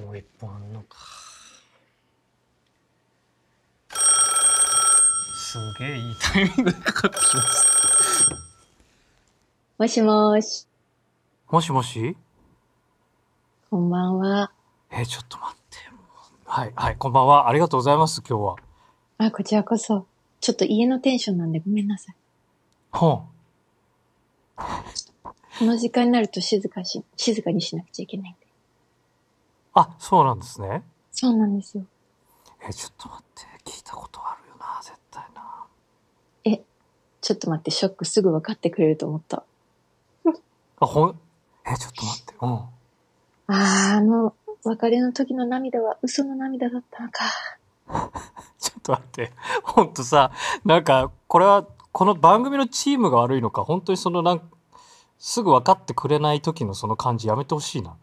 もう一本あんのかすげえいいタイミングでかかってきますもしもしもしもしこんばんはえちょっと待ってはいはいこんばんはありがとうございます今日はあこちらこそちょっと家のテンションなんでごめんなさいほうこの時間になると静かし、静かにしなくちゃいけないんで。あ、そうなんですね。そうなんですよ。え、ちょっと待って、聞いたことあるよな、絶対な。え、ちょっと待って、ショックすぐ分かってくれると思った。あ、ほん、え、ちょっと待って、うん。ああ、あの、別れの時の涙は嘘の涙だったのか。ちょっと待って、ほんとさ、なんか、これは、この番組のチームが悪いのか、本当にそのなん、すぐ分かってくれない時のその感じやめてほしいな。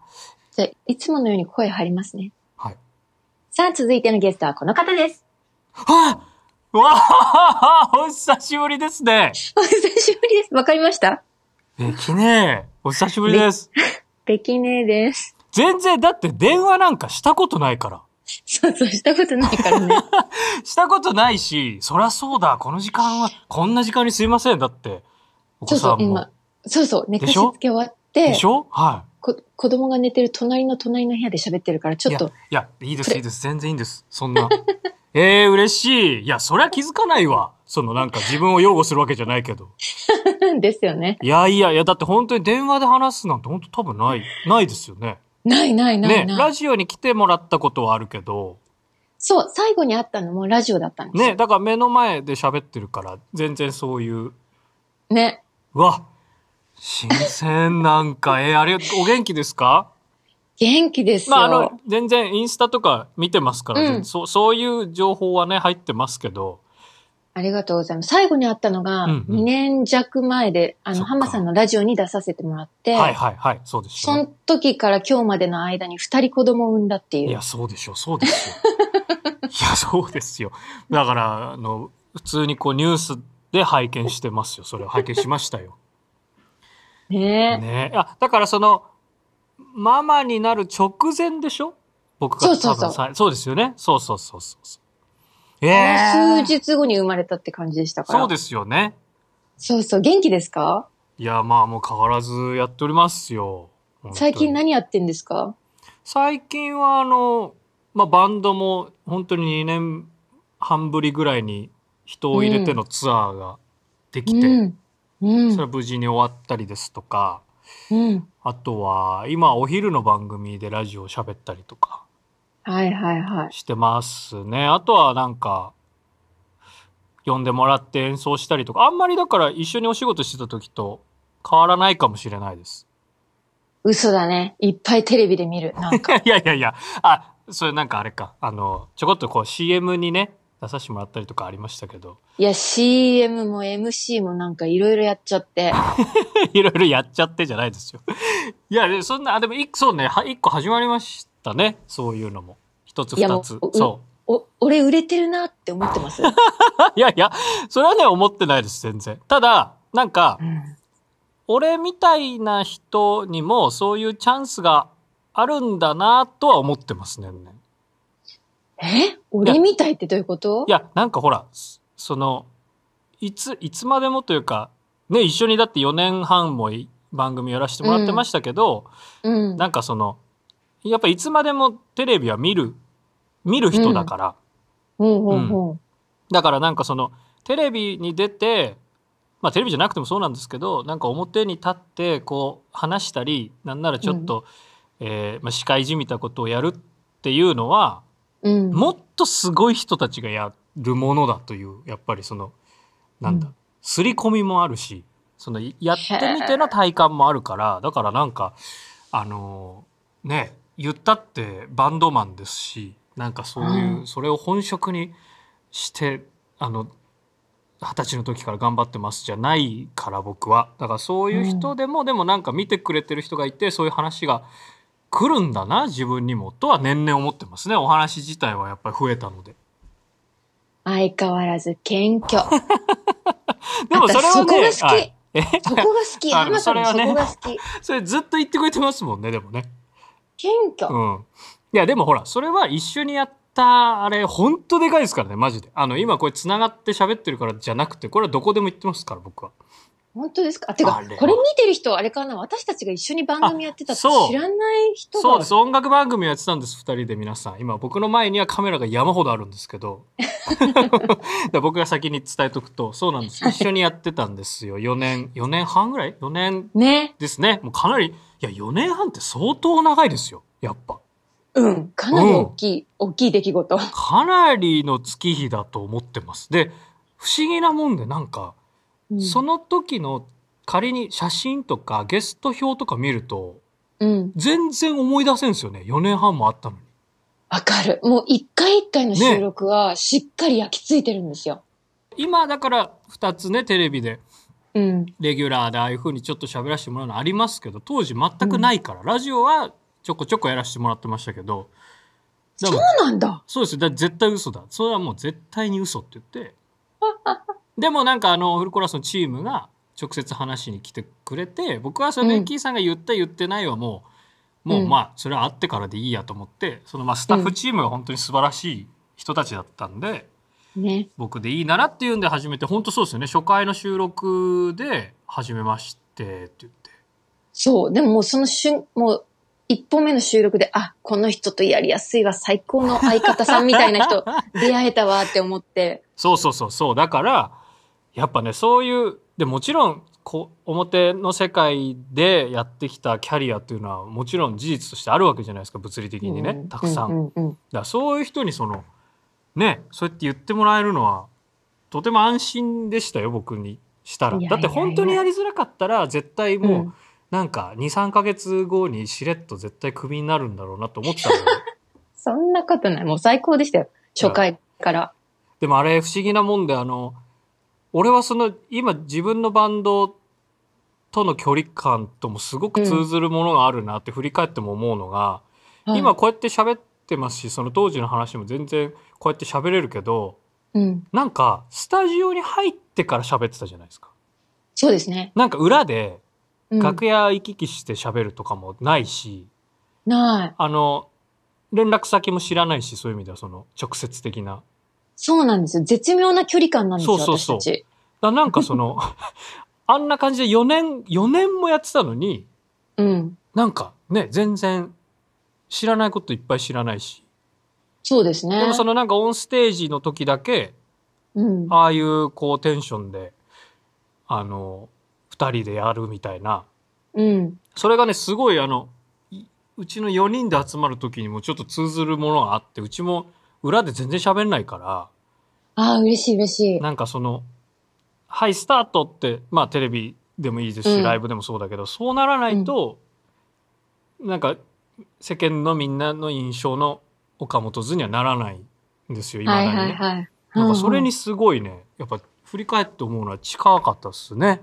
じいつものように声張りますね。はい。さあ、続いてのゲストはこの方です。はあわあお久しぶりですね。お久しぶりです。わかりましたべきねえ。お久しぶりです。べきねえです。全然、だって電話なんかしたことないから。そうそう、したことないからね。したことないし、そりゃそうだ、この時間は、こんな時間にすいません、だって。お子さんもそうそう、今、そうそう、寝かしつけ終わって。でしょはい。こ子供が寝てる隣の隣の部屋で喋ってるからちょっといやいいですいいです全然いいんですそんな えー、嬉しいいやそりゃ気づかないわそのなんか自分を擁護するわけじゃないけど ですよねいやいやいやだって本当に電話で話すなんて本当多分ないないですよねないないないねラジオに来てもらったことはあるけどそう最後に会ったのもラジオだったんですねだから目の前で喋ってるから全然そういうねわっ新鮮なんか、えー、あれ、お元気ですか元気ですまあ、あの、全然インスタとか見てますから、うん、そそういう情報はね、入ってますけど。ありがとうございます。最後に会ったのが、2年弱前で、うんうん、あの、浜さんのラジオに出させてもらって、はいはいはい、そうでしょ、ね。その時から今日までの間に2人子供を産んだっていう。いや、そうでしょう、そうですよ。いや、そうですよ。だから、あの、普通にこうニュースで拝見してますよ。それを拝見しましたよ。ねねあだからそのママになる直前でしょ僕がそうそうそうそうですよねそうそうそうそうええー、数日後に生まれたって感じでしたからそうですよねそうそう元気ですかいやまあもう変わらずやっておりますよ最近何やってんですか最近はあの、まあ、バンドも本当に2年半ぶりぐらいに人を入れてのツアーができて、うんうんそれは無事に終わったりですとか、うん、あとは今お昼の番組でラジオを喋ったりとかはいはいはいしてますねあとはなんか呼んでもらって演奏したりとかあんまりだから一緒にお仕事してた時と変わらないかもしれないです嘘だねいっぱいテレビで見るなんか いやいやいやあそれなんかあれかあのちょこっとこう CM にね出させてもらったりとかありましたけど。いや、CM も MC もなんかいろいろやっちゃって。いろいろやっちゃってじゃないですよ。いや、そんな、あ、でも一個、そうね、一個始まりましたね。そういうのも。一つ二つ。そう。お、俺売れてるなって思ってます。いやいや、それはね、思ってないです、全然。ただ、なんか、うん、俺みたいな人にもそういうチャンスがあるんだなとは思ってますね。え俺みたいってどういうこといや、なんかほら、その、いつ、いつまでもというか、ね、一緒にだって4年半も番組やらせてもらってましたけど、うん、なんかその、やっぱいつまでもテレビは見る、見る人だから。だからなんかその、テレビに出て、まあテレビじゃなくてもそうなんですけど、なんか表に立ってこう話したり、なんならちょっと、うん、えー、まあ、司会じみたことをやるっていうのは、もっとすごい人たちがやるものだというやっぱりそのなんだ、うん、刷り込みもあるしそのやってみての体感もあるからだからなんかあのー、ね言ったってバンドマンですしなんかそういう、うん、それを本職にしてあの二十歳の時から頑張ってますじゃないから僕はだからそういう人でも、うん、でもなんか見てくれてる人がいてそういう話が来るんだな自分にもとは年々思ってますねお話自体はやっぱり増えたので相変わらず謙虚 でもそれはねそこが好き、はい、そこが好き山さんもそこが好き、それずっと言ってくれてますもんねでもね謙虚、うん、いやでもほらそれは一緒にやったあれ本当でかいですからねマジであの今これ繋がって喋ってるからじゃなくてこれはどこでも言ってますから僕は本当ですかてか、これ見てる人、あれかな私たちが一緒に番組やってたって知らない人がそうです。音楽番組やってたんです、二人で皆さん。今、僕の前にはカメラが山ほどあるんですけど。僕が先に伝えとくと、そうなんです。一緒にやってたんですよ。4年、4年半ぐらい ?4 年ですね。ねもうかなり、いや、4年半って相当長いですよ。やっぱ。うん、かなり大きい、うん、大きい出来事。かなりの月日だと思ってます。で、不思議なもんで、なんか、その時の仮に写真とかゲスト表とか見ると、うん、全然思い出せんですよね。4年半もあったのに。わかる。もう一回一回の収録はしっかり焼き付いてるんですよ。ね、今だから2つね、テレビで。うん、レギュラーでああいうふうにちょっと喋らせてもらうのありますけど当時全くないから、うん、ラジオはちょこちょこやらせてもらってましたけどそうなんだそうですだ絶対嘘だそれはもう絶対に嘘って言って でもなんかあのフルコラスのチームが直接話しに来てくれて僕はそのベッキーさんが言った言ってないはもう、もうまあそれはあってからでいいやと思ってそのまあスタッフチームが本当に素晴らしい人たちだったんで、ね、僕でいいならっていうんで始めて本当そうですよね初回の収録で始めましてって言って。そうでももうその瞬もう一本目の収録で、あ、この人とやりやすいわ、最高の相方さんみたいな人、出会えたわって思って。そうそうそうそう。だから、やっぱねそういうでもちろんこ表の世界でやってきたキャリアっていうのはもちろん事実としてあるわけじゃないですか物理的にね、たくさん。だそういう人にそのねそうやって言ってもらえるのはとても安心でしたよ僕にしたら。だって本当にやりづらかったら絶対もう、なんか23か月後にしれっと絶対クビになるんだろうなと思ってた そんなことないもう最高でしたよ初回から。でもあれ不思議なもんであの俺はその今自分のバンドとの距離感ともすごく通ずるものがあるなって振り返っても思うのが、うん、今こうやって喋ってますしその当時の話も全然こうやって喋れるけど、うん、なんかスタジオに入ってから喋ってたじゃないですか。そうですね。なんか裏で楽屋行き来して喋るとかもないし、うん、ない。あの連絡先も知らないしそういう意味ではその直接的な。そうなんですよ。絶妙な距離感なんですよ、そうそうそう私だなんかその、あんな感じで4年、4年もやってたのに、うん。なんかね、全然知らないこといっぱい知らないし。そうですね。でもそのなんかオンステージの時だけ、うん。ああいうこうテンションで、あの、二人でやるみたいな。うん。それがね、すごいあの、うちの4人で集まる時にもちょっと通ずるものがあって、うちも裏で全然喋んないから。ああ、嬉しい嬉しい。なんかその、はい、スタートって、まあテレビでもいいですし、うん、ライブでもそうだけど、そうならないと、うん、なんか世間のみんなの印象の岡本図にはならないんですよ、今だにね。はいはいはい、なんかそれにすごいね、うんうん、やっぱ振り返って思うのは近かったっすね。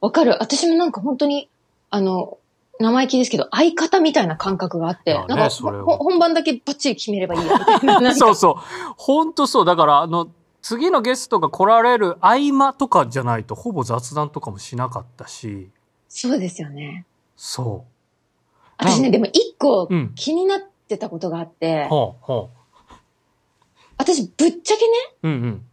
わかる。私もなんか本当に、あの、生意気ですけど、相方みたいな感覚があって、ね、なんか、本番だけバッチリ決めればいいや そうそう。本当そう。だから、あの、次のゲストが来られる合間とかじゃないと、ほぼ雑談とかもしなかったし。そうですよね。そう。私ね、でも一個気になってたことがあって、うん、私、ぶっちゃけね、うんうん、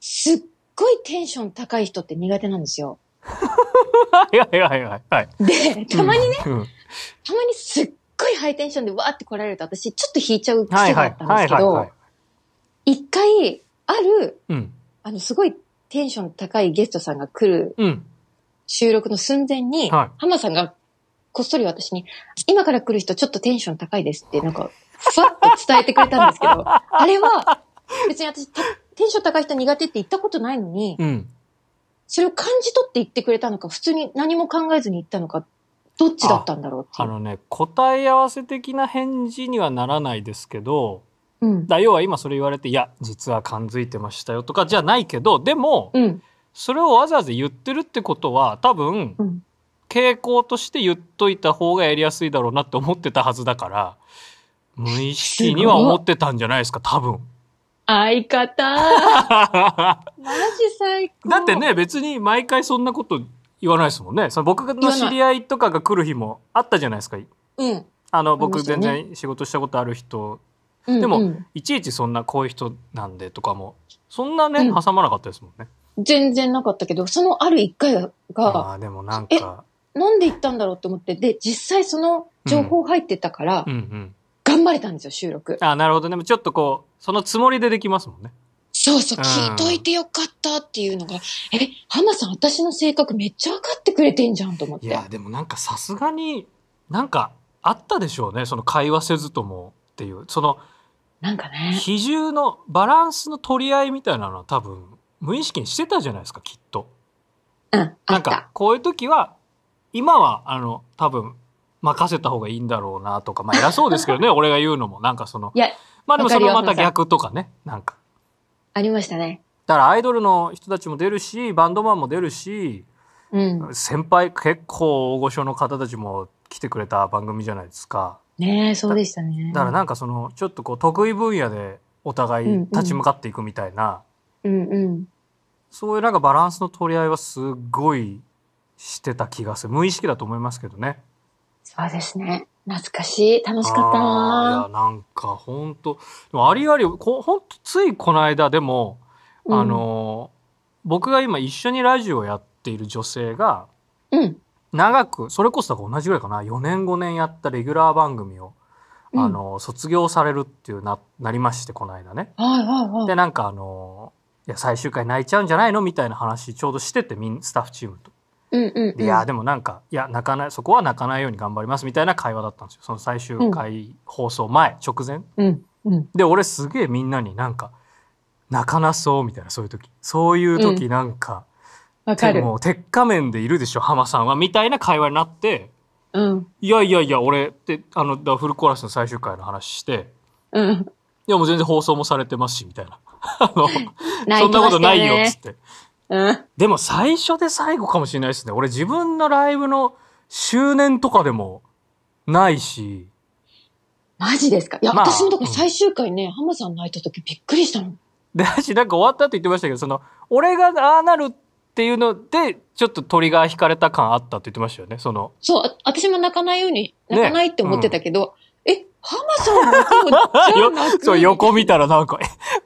すっごいテンション高い人って苦手なんですよ。はいはいはいはい。で、たまにね、うん、たまにすっごいハイテンションでわーって来られると私ちょっと引いちゃう癖があったんですけど、一回、ある、うん、あの、すごいテンション高いゲストさんが来る、収録の寸前に、うんはい、浜さんがこっそり私に、今から来る人ちょっとテンション高いですって、なんか、ふわっと伝えてくれたんですけど、あれは、別に私、テンション高い人苦手って言ったことないのに、うん、それを感じ取って言ってくれたのか、普通に何も考えずに言ったのか、どっちだったんだろうってあのね、答え合わせ的な返事にはならないですけど、うん、だ要は今それ言われて、いや、実は感づいてましたよとかじゃないけど、でも、うん、それをわざわざ言ってるってことは、多分、うん、傾向として言っといた方がやりやすいだろうなって思ってたはずだから、無意識には思ってたんじゃないですか、多分。相方 マジ最高。だってね、別に毎回そんなこと言わないですもんね。その僕の知り合いとかが来る日もあったじゃないですか。うん。あの、僕全然仕事したことある人。ね、でも、うんうん、いちいちそんなこういう人なんでとかも、そんなね、うん、挟まなかったですもんね。全然なかったけど、そのある一回が、ああ、でもなんか。なんで行ったんだろうと思って、で、実際その情報入ってたから、うんうんうん頑張れたんですよ、収録。あ、なるほどね。ちょっとこう、そのつもりでできますもんね。そうそう、聞いといてよかったっていうのが、え、ハマさん、私の性格めっちゃ分かってくれてんじゃんと思って。いや、でもなんかさすがに、なんかあったでしょうね、その会話せずともっていう。その、なんかね。比重のバランスの取り合いみたいなのは多分、無意識にしてたじゃないですか、きっと。うん。なんか、こういう時は、今は、あの、多分、任せた方がいいんだろうなとか、まあ偉そうですけどね、俺が言うのも、なんかその、いや、まあでもそのまた逆とかね、なんか。ありましたね。だからアイドルの人たちも出るし、バンドマンも出るし、うん、先輩、結構大御所の方たちも来てくれた番組じゃないですか。ねそうでしたねだ。だからなんかその、ちょっとこう、得意分野でお互い立ち向かっていくみたいな、うんうん、そういうなんかバランスの取り合いはすごいしてた気がする。無意識だと思いますけどね。そうですね。懐かしい。楽しかったな。いや、なんか本当ありあり、こ本当ついこの間でも、うん、あの、僕が今一緒にラジオやっている女性が、うん、長く、それこそ同じぐらいかな、4年5年やったレギュラー番組を、うん、あの、卒業されるっていうな、なりまして、この間ね。はいはいはい。で、なんかあの、いや、最終回泣いちゃうんじゃないのみたいな話、ちょうどしてて、みん、スタッフチームと。いやでもなんかいや泣かないそこは泣かないように頑張りますみたいな会話だったんですよその最終回放送前、直前、で俺すげえみんなになんか泣かなそうみたいなそういう時そういう時なんか、かもう鉄仮面でいるでしょ浜さんはみたいな会話になって、うん、いやいやいや俺ってあのダフルコーラスの最終回の話して、うん、いやもう全然放送もされてますしみたいな あの、そんなことないよっつってでも最初で最後かもしれないですね。俺自分のライブの周年とかでもないし。マジですかいや、まあ、私もだから最終回ね、うん、浜さん泣いた時びっくりしたの。で、私なんか終わったって言ってましたけど、その、俺がああなるっていうので、ちょっとトリガー引かれた感あったって言ってましたよね、その。そう、私も泣かないように、泣かないって思ってたけど、ねうん、え、浜さん泣くのそう、横見たらなんか、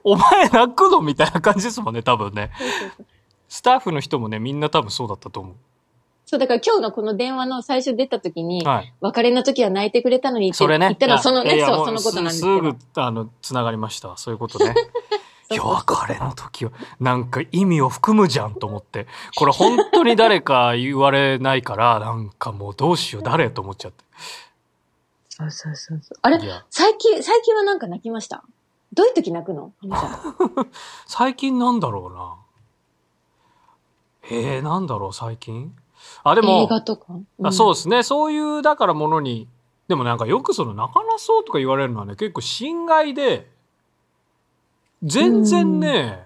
お前泣くのみたいな感じですもんね、多分ね。そうそうそうスタッフの人もね、みんな多分そうだったと思う。そう、だから今日のこの電話の最初出た時に、はい、別れの時は泣いてくれたのにってそれね、言ったらそのね、そう、そのことなんですけど。すぐ、あの、つながりました。そういうことね。別れの時は、なんか意味を含むじゃんと思って、これ本当に誰か言われないから、なんかもうどうしよう、誰と思っちゃって。そうそうそう。あれ最近、最近はなんか泣きましたどういう時泣くの 最近なんだろうな。えー、なんだろう、最近あ、でも、映画とか、うん、あそうですね。そういう、だからものに、でもなんかよくその、泣かなそうとか言われるのはね、結構心外で、全然ね、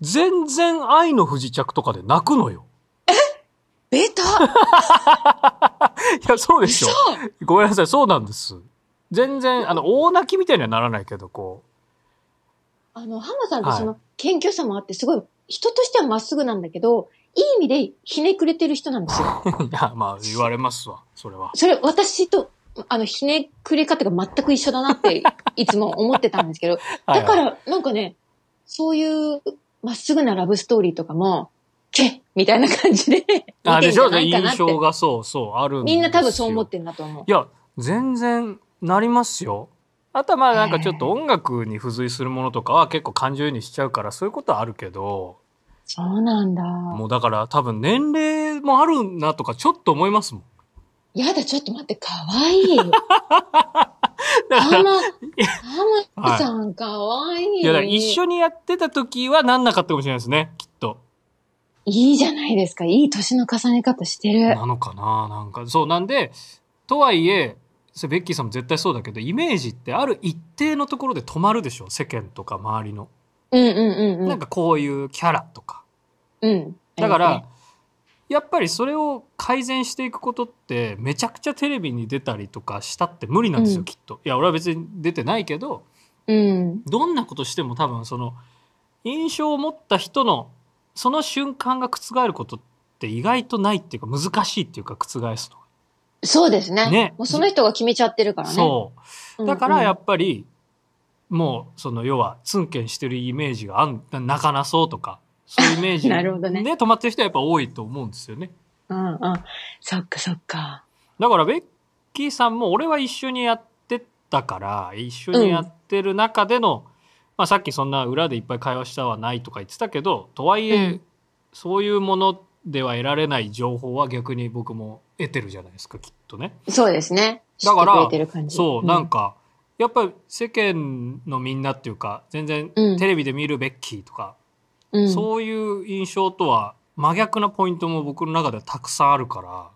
全然愛の不時着とかで泣くのよ。えベタいや、そうでしょ。ごめんなさい、そうなんです。全然、あの、大泣きみたいにはならないけど、こう。あの、浜さんってその、謙虚さもあって、すごい、人としてはまっすぐなんだけど、いい意味でひねくれてる人なんですよ。いや、まあ、言われますわ、それは。それ、私と、あの、ひねくれ方が全く一緒だなって、いつも思ってたんですけど、だから、なんかね、そういう、まっすぐなラブストーリーとかも、けみたいな感じで。あ、でしょう印象がそうそう、あるみんな多分そう思ってんだと思う。いや、全然なりますよ。あとはまあなんかちょっと音楽に付随するものとかは結構感情にしちゃうからそういうことはあるけど、そうなんだ。もうだから多分年齢もあるなとかちょっと思いますもん。やだ、ちょっと待って、かわいい。浜、浜さん、かわいい。いや、一緒にやってた時はなんなかったかもしれないですね、きっと。いいじゃないですか。いい年の重ね方してる。なのかななんか。そう、なんで、とはいえ、ベッキーさんも絶対そうだけど、イメージってある一定のところで止まるでしょ世間とか周りの。うんうんうんなんかこういうキャラとか。うん、だから、やっぱりそれを改善していくことってめちゃくちゃテレビに出たりとかしたって無理なんですよ、うん、きっと。いや俺は別に出てないけど、うん、どんなことしても多分その印象を持った人のその瞬間が覆ることって意外とないっていうか難しいっていうか覆すの。そうですね。ね。もうその人が決めちゃってるからね。そう。だからやっぱり、もうその要はツンケンしてるイメージがあん泣かなそうとかそういうイメージで ね、止まってる人はやっぱ多いと思うんですよね。うんうん、そっかそっか。だからベッキーさんも俺は一緒にやってたから一緒にやってる中での、うん、まあ、さっきそんな裏でいっぱい会話したはないとか言ってたけどとはいえ、うん、そういうものでは得られない情報は逆に僕も得てるじゃないですかきっとね。そうですね。だからそうなんか、やっぱり世間のみんなっていうか全然テレビで見るベッキーとか、うん、そういう印象とは真逆なポイントも僕の中ではたくさんあるか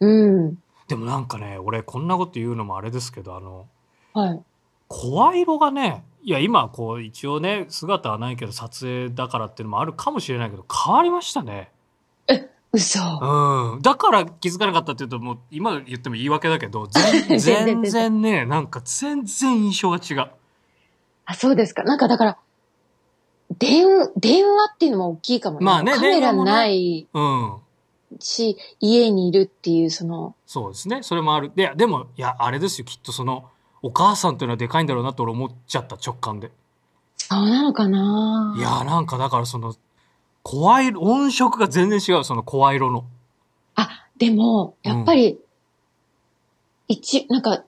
ら、うん、でもなんかね俺こんなこと言うのもあれですけどあの、はい、声色がねいや今こう一応ね姿はないけど撮影だからっていうのもあるかもしれないけど変わりましたね。嘘。うん。だから気づかなかったっていうと、もう今言っても言い訳だけど、全然ね、なんか全然印象が違う。あ、そうですか。なんかだから、電、電話っていうのも大きいかもね。まあね、カメラない。ね、うん。し、家にいるっていう、その。そうですね。それもある。で、でも、いや、あれですよ。きっとその、お母さんというのはでかいんだろうなと俺思っちゃった、直感で。そうなのかないや、なんかだからその、怖い音色が全然違う、その声色の。あ、でも、やっぱり、うん、一、なんか、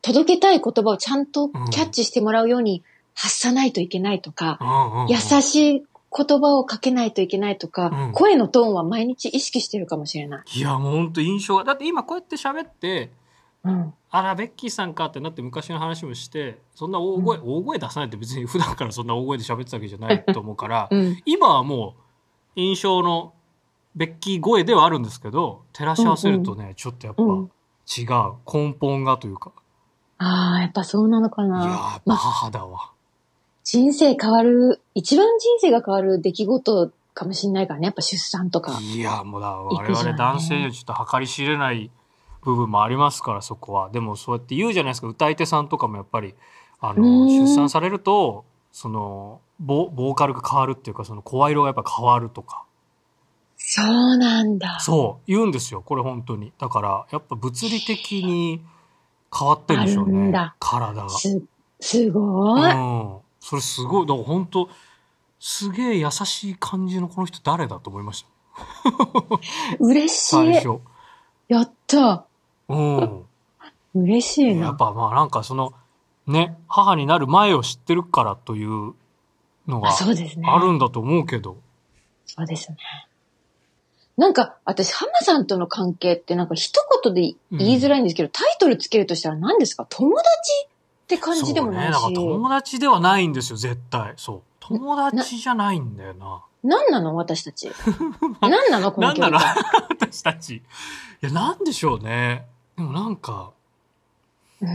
届けたい言葉をちゃんとキャッチしてもらうように発さないといけないとか、うん、優しい言葉をかけないといけないとか、うん、声のトーンは毎日意識してるかもしれない。いや、もう本当印象が。だって今こうやって喋って、うん、あら、ベッキーさんかってなって昔の話もして、そんな大声、うん、大声出さないって別に普段からそんな大声で喋ってたわけじゃないと思うから、今はもう、印象のベッキー声ではあるんですけど照らし合わせるとね、うんうん、ちょっとやっぱ違う、根本がというかああやっぱそうなのかないややっぱ母だわ、ま人生変わる一番人生が変わる出来事かもしれないからねやっぱ出産とかいやもうだ我々男性にはちょっと計り知れない部分もありますからそこはでもそうやって言うじゃないですか歌い手さんとかもやっぱりあの出産されるとそのボボーカルが変わるっていうかその声色がやっぱ変わるとかそうなんだそう言うんですよこれ本当にだからやっぱ物理的に変わってるんでしょうね体がすすごい、うん、それすごいだから本当すげえ優しい感じのこの人誰だと思いました 嬉しい最初やったうん嬉しいなやっぱまあなんかそのね、母になる前を知ってるからというのがあるんだと思うけど。そうですね。なんか、私、ハマさんとの関係ってなんか一言で言いづらいんですけど、うん、タイトルつけるとしたら何ですか友達って感じでもないし。そうね、友達ではないんですよ、絶対。そう。友達じゃないんだよな。何なの私たち。何 なのこの距離なの 私たち。いや、何でしょうね。でもなんか、うん、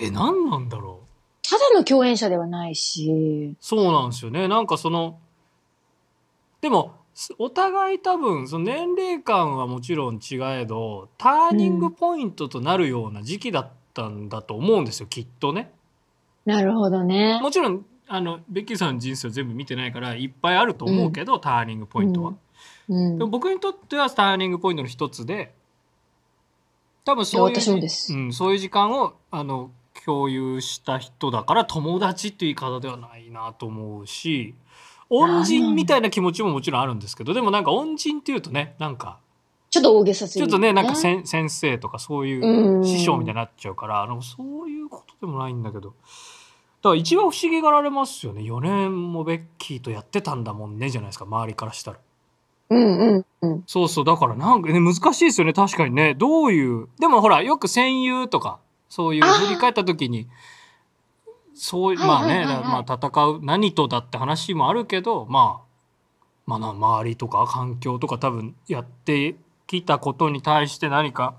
え、何なんだろう。ただの共演者ではないし。そうなんですよね。なんかその、でも、お互い多分その年齢感はもちろん違えどターニングポイントとなるような時期だったんだと思うんですよ、うん、きっとね。なるほどね。もちろんあのベッキーさんの人生全部見てないからいっぱいあると思うけど、うん、ターニングポイントは。うん、でも僕にとってはターニングポイントの一つで多分そういううん、そういう時間をあの共有した人だから友達っていう言い方ではないなと思うし恩人みたいな気持ちももちろんあるんですけどでもなんか恩人っていうとねなんかちょっと大げさする、ね、ちょっとねなんか先生とかそういう師匠みたいになっちゃうからあのそういうことでもないんだけど。だから一番不思議がられますよね4年もベッキーとやってたんだもんねじゃないですか周りからしたら。うんうんそうそう。だからなんかね、難しいですよね。確かにね。どういう。でもほら、よく戦友とか、そういう振り返った時に、そう、まあね、まあ戦う何とだって話もあるけど、まあ、まあ周りとか環境とか多分やってきたことに対して何か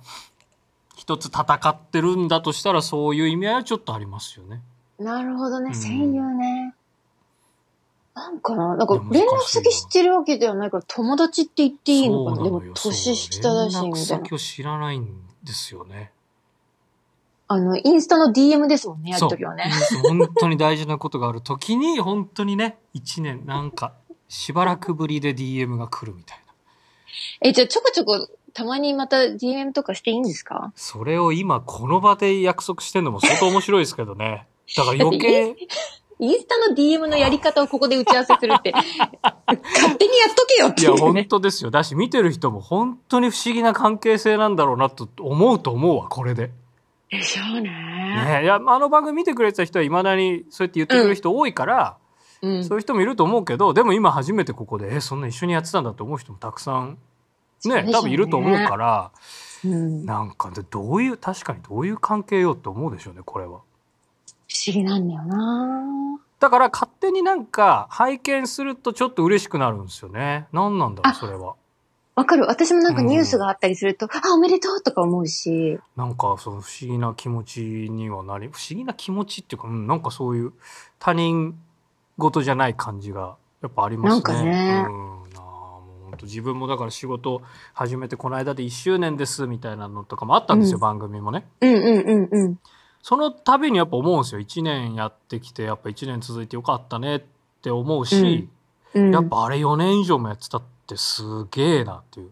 一つ戦ってるんだとしたらそういう意味合いはちょっとありますよね。なるほどね、戦友ね。なんかななんか連絡先知ってるわけではないから友達って言っていいのかなでも年下だしみたいな。連絡先を知らないんですよね。あの、インスタの DM ですもんね、やるときはね。本当に大事なことがある時に、本当にね、1年なんか、しばらくぶりで DM が来るみたいな。え、じゃあちょこちょこ、たまにまた DM とかしていいんですかそれを今、この場で約束してんのも相当面白いですけどね。だから余計、インスタの DM のやり方をここで打ち合わせするって、勝手にやっとけよってい、ね、いや、本当ですよ。だし、見てる人も本当に不思議な関係性なんだろうなと思うと思うわ、これで。でしょうね。ねいや、あの番組見てくれてた人はいまだにそうやって言ってくる人多いから、うん、そういう人もいると思うけど、でも今初めてここで、え、そんな一緒にやってたんだと思う人もたくさん、ね、ね多分いると思うから、うん、なんかでどういう、確かにどういう関係よって思うでしょうね、これは。不思議なんだよなだから勝手になんか拝見するとちょっと嬉しくなるんですよね。何なんだろう、それは。わかる。私もなんかニュースがあったりすると、うん、あ、おめでとうとか思うし。なんか、その不思議な気持ちにはなり、不思議な気持ちっていうか、うん、なんかそういう他人事じゃない感じが、やっぱありますね。なんかね。うん、なもう本当自分もだから仕事始めてこの間で1周年ですみたいなのとかもあったんですよ、うん、番組もね。うんうんうんうん。その度にやっぱ思うんですよ1年やってきてやっぱ1年続いてよかったねって思うし、うんうん、やっぱあれ4年以上もやってたってすげえなっていう。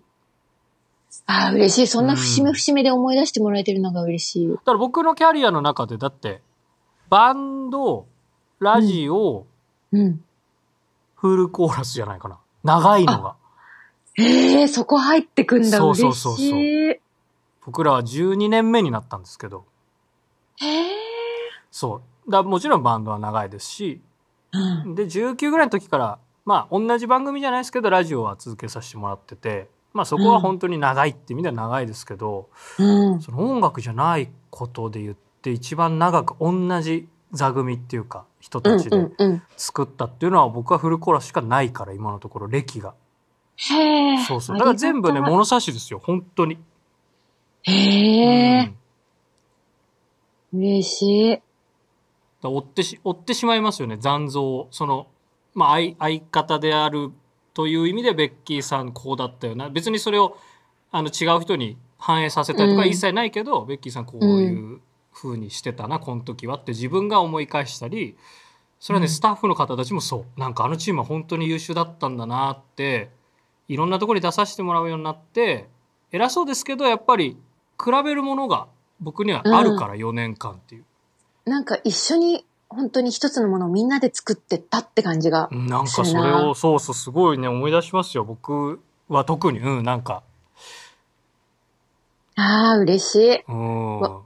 ああ、嬉しい。そんな節目節目で思い出してもらえてるのが嬉しい。だから僕のキャリアの中で、だって、バンド、ラジオ、うん、フルコーラスじゃないかな。長いのが。ええー、そこ入ってくんだ、そうそうそうそう。僕らは12年目になったんですけど。そうだもちろんバンドは長いですし、うん、で19ぐらいの時からまあ同じ番組じゃないですけどラジオは続けさせてもらってて、まあ、そこは本当に長いって意味では長いですけど、うん、その音楽じゃないことで言って一番長く同じ座組っていうか人たちで作ったっていうのは僕はフルコーラしかないから今のところ歴が。へそうそうだから全部ね物差しですよ本当に。へうん嬉しい。だ追ってし、追ってしまいますよね、残像を。その、まあ、相相方であるという意味でベッキーさんこうだったよな。別にそれをあの違う人に反映させたりとか一切ないけど、うん、ベッキーさんこういうふうにしてたな、うん、この時はって自分が思い返したり、それはね、うん、スタッフの方たちもそう。なんかあのチームは本当に優秀だったんだなって、いろんなところに出させてもらうようになって、偉そうですけど、やっぱり比べるものが僕にはあるから4年間っていう。なんか一緒に本当に一つのものをみんなで作ってたって感じがなんかそれをそうそうすごいね思い出しますよ僕は特にうんなんかああ嬉しいうん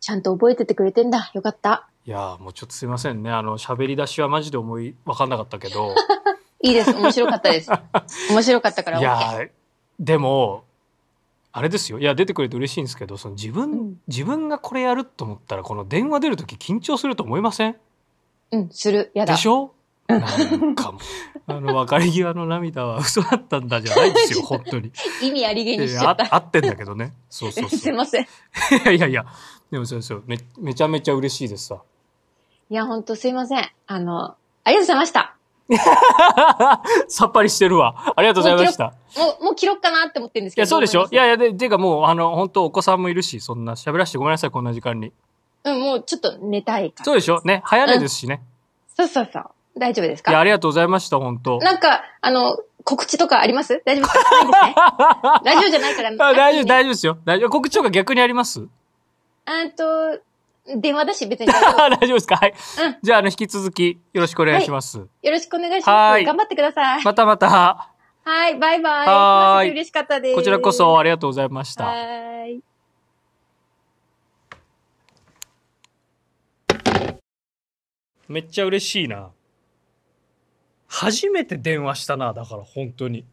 ちゃんと覚えててくれてんだよかったいやもうちょっとすいませんねあの喋り出しはマジで思い分かんなかったけど いいです面白かったです面白かったから、OK、いやでもあれですよいや出てくれて嬉しいんですけどその自分、うん、自分がこれやると思ったらこの電話出る時緊張すると思いませんうんするやだでしょなんかあの別れ際の涙は嘘だったんだじゃないですよ 本当に意味ありげにしちゃった、あってんだけどねそうそうそうすいません いやいやでもそうそうめめちゃめちゃ嬉しいですさいや本当すいませんあのありがとうございました さっぱりしてるわ。ありがとうございました。もう、もう切ろっかなって思ってるんですけど。いや、そうでしょいやいや、で、ていうかもう、あの、本当お子さんもいるし、そんな喋らせてごめんなさい、こんな時間に。うん、もうちょっと寝たいから。そうでしょね、早寝ですしね、うん、そうそうそう。大丈夫ですかいや、ありがとうございました、本当なんか、あの、告知とかあります大丈夫ですか 大丈夫じゃないから。大丈夫、大丈夫ですよ。大丈夫。告知とか逆にありますえっと、電話だし、別に。大丈夫ですかはい。うん、じゃあ、あの、引き続き、よろしくお願いします。はい、よろしくお願いします。頑張ってください。またまた。はい、バイバイ。はい。嬉しかったです。こちらこそありがとうございました。はい。めっちゃ嬉しいな。初めて電話したな、だから本当に。